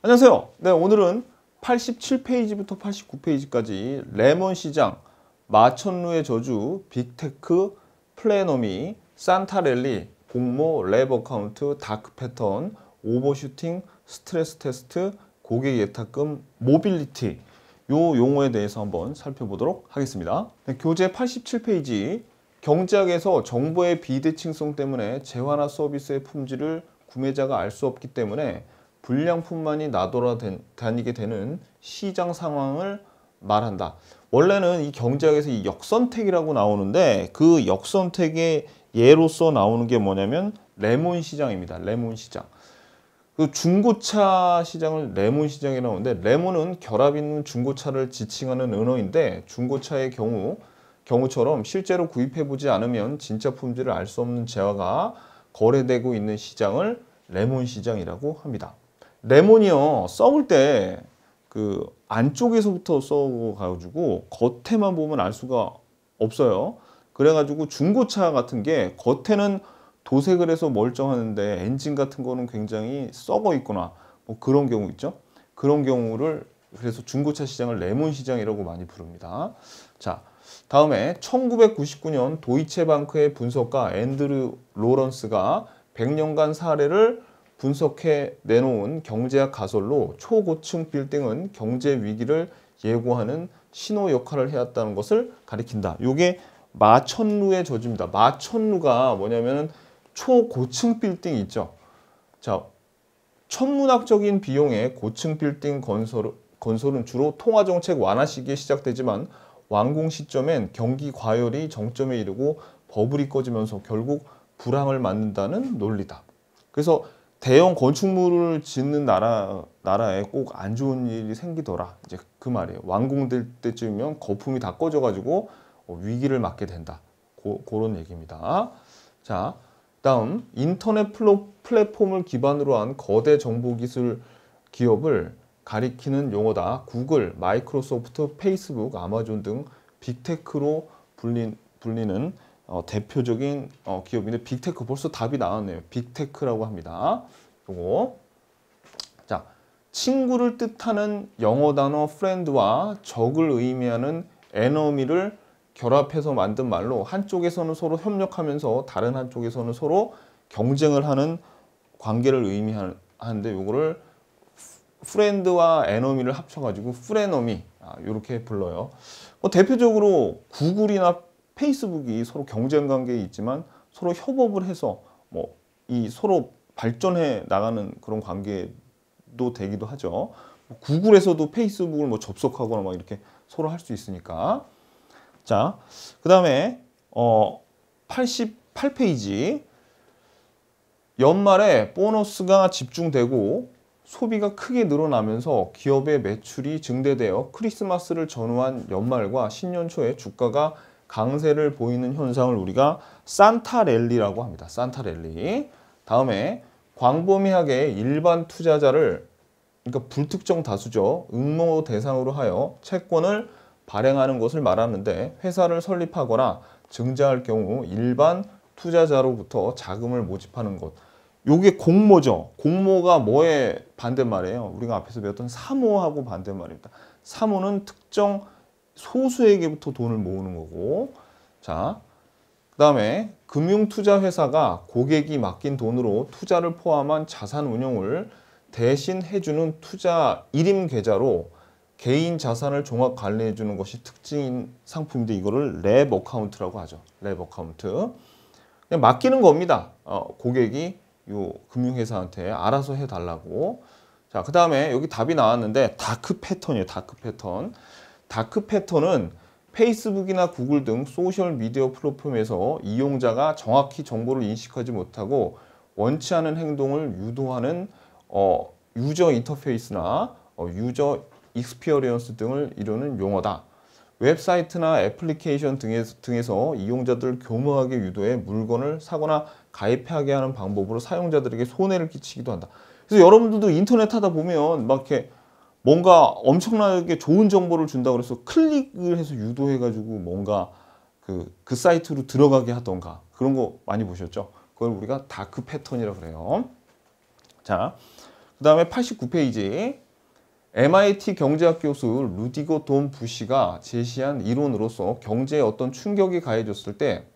안녕하세요. 네, 오늘은 87페이지부터 89페이지까지 레몬 시장, 마천루의 저주, 빅테크, 플래노미, 산타랠리, 공모, 레버 카운트, 다크 패턴, 오버슈팅, 스트레스 테스트, 고객 예탁금, 모빌리티 요 용어에 대해서 한번 살펴보도록 하겠습니다. 네, 교재 87페이지 경제학에서 정보의 비대칭성 때문에 재화나 서비스의 품질을 구매자가 알 수 없기 때문에 불량품만이 나돌아다니게 되는 시장 상황을 말한다. 원래는 이 경제학에서 이 역선택이라고 나오는데 그 역선택의 예로서 나오는 게 뭐냐면 레몬 시장입니다. 레몬 시장. 그 중고차 시장을 레몬 시장이라고 하는데 레몬은 결합 있는 중고차를 지칭하는 은어인데 중고차의 경우 경우처럼 실제로 구입해 보지 않으면 진짜 품질을 알 수 없는 재화가 거래되고 있는 시장을 레몬 시장이라고 합니다. 레몬이요 썩을 때 그 안쪽에서부터 썩어가지고 겉에만 보면 알 수가 없어요 그래가지고 중고차 같은 게 겉에는 도색을 해서 멀쩡하는데 엔진 같은 거는 굉장히 썩어 있거나 뭐 그런 경우 있죠 그런 경우를 그래서 중고차 시장을 레몬 시장이라고 많이 부릅니다 자 다음에 1999년 도이체방크의 분석가 앤드류 로런스가 100년간 사례를 분석해 내놓은 경제학 가설로 초고층 빌딩은 경제 위기를 예고하는 신호 역할을 해왔다는 것을 가리킨다. 이게 마천루의 저주입니다. 마천루가 뭐냐면 초고층 빌딩 있죠. 자, 천문학적인 비용의 고층 빌딩 건설, 건설은 주로 통화정책 완화 시기에 시작되지만 완공 시점엔 경기 과열이 정점에 이르고 버블이 꺼지면서 결국 불황을 만든다는 논리다. 그래서 대형 건축물을 짓는 나라 나라에 꼭 안 좋은 일이 생기더라 이제 그 말이에요 완공될 때쯤이면 거품이 다 꺼져 가지고 어, 위기를 맞게 된다 고, 그런 얘기입니다 자 다음 인터넷 플로, 플랫폼을 기반으로 한 거대 정보기술 기업을 가리키는 용어다 구글 마이크로소프트 페이스북 아마존 등 빅테크로 불린, 불리는 어, 대표적인 어, 기업인데 빅테크 벌써 답이 나왔네요. 빅테크라고 합니다. 요거 자 친구를 뜻하는 영어 단어 friend와 적을 의미하는 enemy를 결합해서 만든 말로 한쪽에서는 서로 협력하면서 다른 한쪽에서는 서로 경쟁을 하는 관계를 의미하는데 요거를 프렌드와 에너미를 합쳐가지고 프레너미 이렇게 아, 불러요. 뭐 대표적으로 구글이나 페이스북이 서로 경쟁 관계에 있지만 서로 협업을 해서 뭐 이 서로 발전해 나가는 그런 관계도 되기도 하죠. 뭐 구글에서도 페이스북을 뭐 접속하거나 막 이렇게 서로 할 수 있으니까. 자, 그 다음에 어 88페이지 연말에 보너스가 집중되고 소비가 크게 늘어나면서 기업의 매출이 증대되어 크리스마스를 전후한 연말과 신년 초에 주가가 강세를 보이는 현상을 우리가 산타랠리라고 합니다. 산타랠리. 다음에 광범위하게 일반 투자자를 그러니까 불특정 다수죠. 응모 대상으로 하여 채권을 발행하는 것을 말하는데 회사를 설립하거나 증자할 경우 일반 투자자로부터 자금을 모집하는 것. 요게 공모죠. 공모가 뭐에 반대말이에요? 우리가 앞에서 배웠던 사모하고 반대말입니다. 사모는 특정 소수에게부터 돈을 모으는 거고 자, 그 다음에 금융투자회사가 고객이 맡긴 돈으로 투자를 포함한 자산 운용을 대신 해주는 투자 1임 계좌로 개인 자산을 종합 관리해 주는 것이 특징인 상품인데 이거를 랩 어카운트라고 하죠. 랩 어카운트. 그냥 맡기는 겁니다. 어, 고객이 요 금융회사한테 알아서 해달라고. 자, 그 다음에 여기 답이 나왔는데 다크 패턴이에요. 다크 패턴. 다크 패턴은 페이스북이나 구글 등 소셜미디어 플랫폼에서 이용자가 정확히 정보를 인식하지 못하고 원치 않은 행동을 유도하는 어, 유저 인터페이스나 어, 유저 익스피어리언스 등을 이루는 용어다. 웹사이트나 애플리케이션 등에서, 등에서 이용자들 교묘하게 유도해 물건을 사거나 가입하게 하는 방법으로 사용자들에게 손해를 끼치기도 한다. 그래서 여러분들도 인터넷 하다 보면 막 이렇게 뭔가 엄청나게 좋은 정보를 준다 그래서 클릭을 해서 유도해가지고 뭔가 그, 그 사이트로 들어가게 하던가 그런 거 많이 보셨죠? 그걸 우리가 다크 패턴이라고 그래요. 자, 그 다음에 89페이지 MIT 경제학 교수 루디고돈 부시가 제시한 이론으로서 경제에 어떤 충격이 가해졌을 때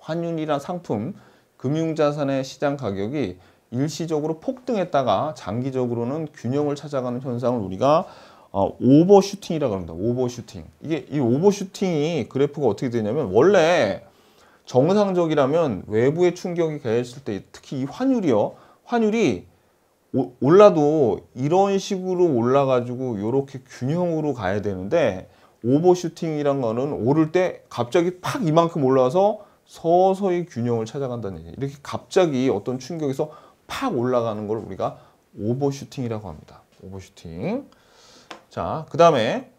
환율이란 상품, 금융자산의 시장 가격이 일시적으로 폭등했다가 장기적으로는 균형을 찾아가는 현상을 우리가 어, 오버슈팅이라고 합니다. 오버슈팅. 이게 이 오버슈팅이 그래프가 어떻게 되냐면 원래 정상적이라면 외부의 충격이 가했을 때 특히 이 환율이요. 환율이 오, 올라도 이런 식으로 올라가지고 이렇게 균형으로 가야 되는데 오버슈팅이란 거는 오를 때 갑자기 팍 이만큼 올라와서 서서히 균형을 찾아간다는 얘기. 예요 이렇게 갑자기 어떤 충격에서 팍 올라가는 걸 우리가 오버슈팅이라고 합니다. 오버슈팅. 자, 그 다음에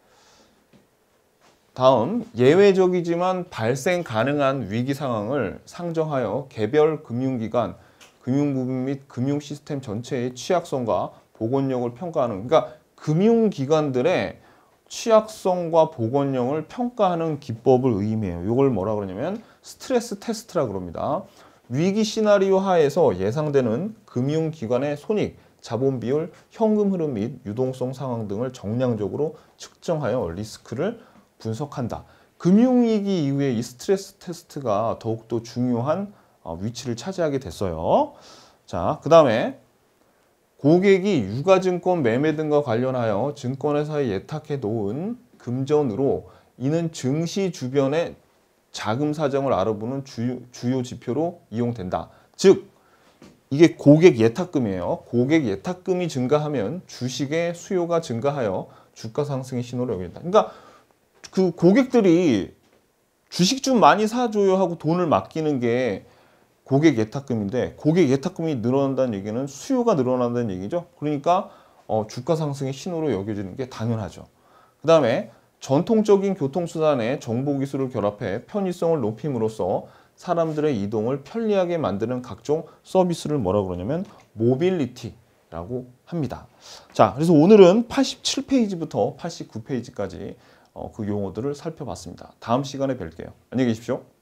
다음 예외적이지만 발생 가능한 위기 상황을 상정하여 개별 금융기관, 금융부분 및 금융시스템 전체의 취약성과 보건력을 평가하는 그러니까 금융기관들의 취약성과 보건력을 평가하는 기법을 의미해요. 이걸 뭐라 그러냐면 스트레스 테스트라 그럽니다. 위기 시나리오 하에서 예상되는 금융기관의 손익, 자본 비율, 현금 흐름 및 유동성 상황 등을 정량적으로 측정하여 리스크를 분석한다. 금융위기 이후에 이 스트레스 테스트가 더욱더 중요한 어, 위치를 차지하게 됐어요. 자, 그 다음에 고객이 유가증권 매매 등과 관련하여 증권회사에 예탁해 놓은 금전으로 이는 증시 주변의 자금 사정을 알아보는 주요, 주요 지표로 이용된다. 즉 이게 고객 예탁금이에요. 고객 예탁금이 증가하면 주식의 수요가 증가하여 주가 상승의 신호를 여긴다. 그러니까 그 고객들이 주식 좀 많이 사줘요 하고 돈을 맡기는 게 고객 예탁금인데 고객 예탁금이 늘어난다는 얘기는 수요가 늘어난다는 얘기죠. 그러니까 어, 주가 상승의 신호로 여겨지는 게 당연하죠. 그 다음에 전통적인 교통수단에 정보기술을 결합해 편의성을 높임으로써 사람들의 이동을 편리하게 만드는 각종 서비스를 뭐라 고 그러냐면 모빌리티라고 합니다. 자, 그래서 오늘은 87페이지부터 89페이지까지 어, 그 용어들을 살펴봤습니다. 다음 시간에 뵐게요. 안녕히 계십시오.